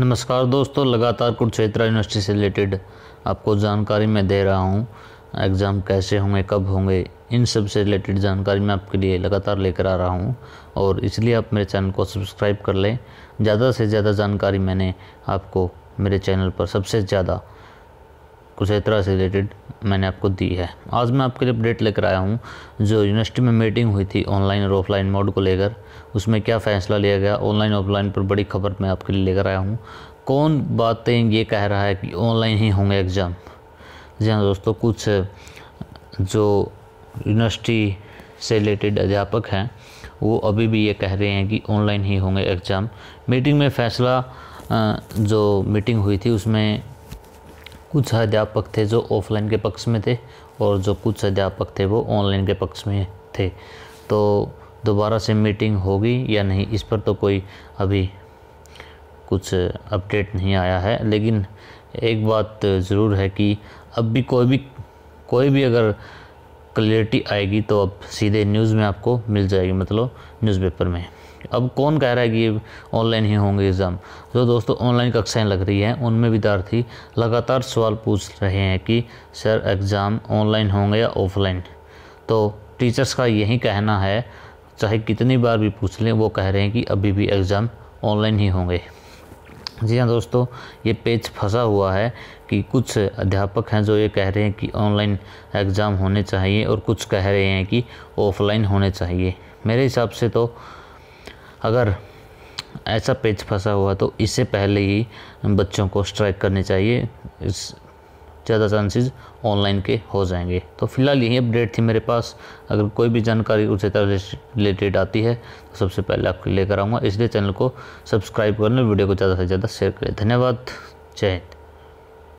नमस्कार दोस्तों लगातार कुरुक्षेत्रा यूनिवर्सिटी से रिलेटेड आपको जानकारी मैं दे रहा हूँ एग्ज़ाम कैसे होंगे कब होंगे इन सब से रिलेटेड जानकारी मैं आपके लिए लगातार लेकर आ रहा हूँ और इसलिए आप मेरे चैनल को सब्सक्राइब कर लें ज़्यादा से ज़्यादा जानकारी मैंने आपको मेरे चैनल पर सबसे ज़्यादा कुछ तरह से रिलेटेड मैंने आपको दी है आज मैं आपके लिए अपडेट लेकर आया हूँ जो यूनिवर्सिटी में मीटिंग हुई थी ऑनलाइन और ऑफलाइन मोड को लेकर उसमें क्या फ़ैसला लिया गया ऑनलाइन ऑफलाइन पर बड़ी खबर मैं आपके लिए लेकर आया हूँ कौन बातें ये कह रहा है कि ऑनलाइन ही होंगे एग्ज़ाम जी हाँ दोस्तों कुछ जो यूनिवर्सिटी से रिलेटेड अध्यापक हैं वो अभी भी ये कह रहे हैं कि ऑनलाइन ही होंगे एग्ज़ाम मीटिंग में फ़ैसला जो मीटिंग हुई थी उसमें कुछ अध्यापक थे जो ऑफलाइन के पक्ष में थे और जो कुछ अध्यापक थे वो ऑनलाइन के पक्ष में थे तो दोबारा से मीटिंग होगी या नहीं इस पर तो कोई अभी कुछ अपडेट नहीं आया है लेकिन एक बात ज़रूर है कि अब भी कोई भी कोई भी अगर क्लियरिटी आएगी तो अब सीधे न्यूज़ में आपको मिल जाएगी मतलब न्यूज़पेपर में अब कौन कह रहा है कि ये ऑनलाइन ही होंगे एग्ज़ाम जो तो दोस्तों ऑनलाइन कक्षाएं लग रही हैं उनमें विद्यार्थी लगातार सवाल पूछ रहे हैं कि सर एग्ज़ाम ऑनलाइन होंगे या ऑफलाइन तो टीचर्स का यही कहना है चाहे कितनी बार भी पूछ लें वो कह रहे हैं कि अभी भी एग्ज़ाम ऑनलाइन ही होंगे जी हाँ दोस्तों ये पेज फंसा हुआ है कि कुछ अध्यापक हैं जो ये कह रहे हैं कि ऑनलाइन एग्ज़ाम होने चाहिए और कुछ कह रहे हैं कि ऑफलाइन होने चाहिए मेरे हिसाब से तो अगर ऐसा पेज फंसा हुआ तो इससे पहले ही बच्चों को स्ट्राइक करनी चाहिए इस ज़्यादा चांसेस ऑनलाइन के हो जाएंगे तो फिलहाल यही अपडेट थी मेरे पास अगर कोई भी जानकारी उसे रिलेटेड आती है तो सबसे पहले आपको लेकर आऊँगा इसलिए चैनल को सब्सक्राइब कर लें वीडियो को ज़्यादा से ज़्यादा शेयर करें धन्यवाद जय हिंद